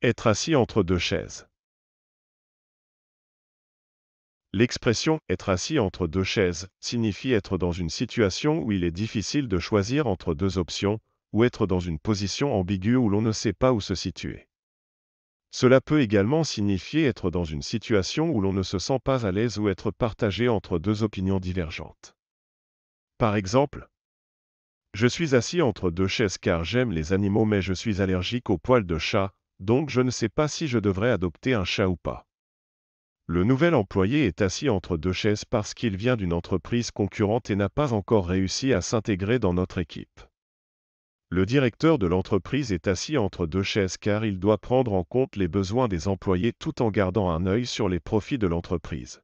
Être assis entre deux chaises. L'expression être assis entre deux chaises signifie être dans une situation où il est difficile de choisir entre deux options, ou être dans une position ambiguë où l'on ne sait pas où se situer. Cela peut également signifier être dans une situation où l'on ne se sent pas à l'aise ou être partagé entre deux opinions divergentes. Par exemple, je suis assis entre deux chaises car j'aime les animaux mais je suis allergique aux poils de chat, donc je ne sais pas si je devrais adopter un chat ou pas. Le nouvel employé est assis entre deux chaises parce qu'il vient d'une entreprise concurrente et n'a pas encore réussi à s'intégrer dans notre équipe. Le directeur de l'entreprise est assis entre deux chaises car il doit prendre en compte les besoins des employés tout en gardant un œil sur les profits de l'entreprise.